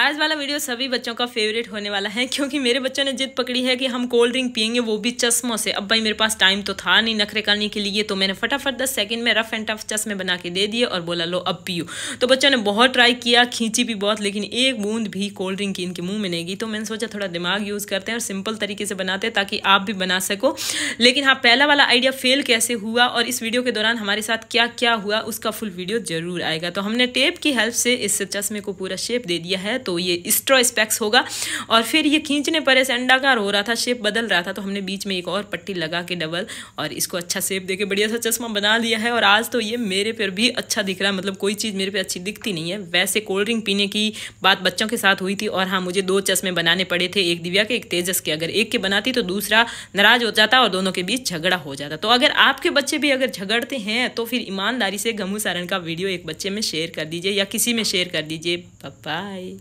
आज वाला वीडियो सभी बच्चों का फेवरेट होने वाला है क्योंकि मेरे बच्चों ने जिद पकड़ी है कि हम कोल्ड ड्रिंक पियेंगे वो भी चश्मों से अब भाई मेरे पास टाइम तो था नहीं नखरे करने के लिए तो मैंने फटाफट दस सेकंड में रफ एंड टफ चश्मे बना के दे दिए और बोला लो अब पियो तो बच्चों ने बहुत ट्राई किया खींची भी बहुत लेकिन एक बूंद भी कोल्ड ड्रिंक की इनके मुंह में नहीं गई तो मैंने सोचा थोड़ा दिमाग यूज़ करते हैं और सिंपल तरीके से बनाते हैं ताकि आप भी बना सको लेकिन हाँ पहला वाला आइडिया फेल कैसे हुआ और इस वीडियो के दौरान हमारे साथ क्या क्या हुआ उसका फुल वीडियो जरूर आएगा तो हमने टेप की हेल्प से इस चश्मे को पूरा शेप दे दिया है तो ये स्ट्रॉ होगा और फिर ये खींचने पर ऐसे अंडाकार हो रहा था शेप बदल रहा था तो हमने बीच में एक और पट्टी लगा के डबल और इसको अच्छा शेप देके बढ़िया सा चश्मा बना लिया है और आज तो ये मेरे पर भी अच्छा दिख रहा है मतलब कोई चीज़ मेरे पर अच्छी दिखती नहीं है वैसे कोल्ड ड्रिंक पीने की बात बच्चों के साथ हुई थी और हाँ मुझे दो चश्मे बनाने पड़े थे एक दिव्या के एक तेजस के अगर एक के बनाती तो दूसरा नाराज हो जाता और दोनों के बीच झगड़ा हो जाता तो अगर आपके बच्चे भी अगर झगड़ते हैं तो फिर ईमानदारी से गमू सारण का वीडियो एक बच्चे में शेयर कर दीजिए या किसी में शेयर कर दीजिए बाय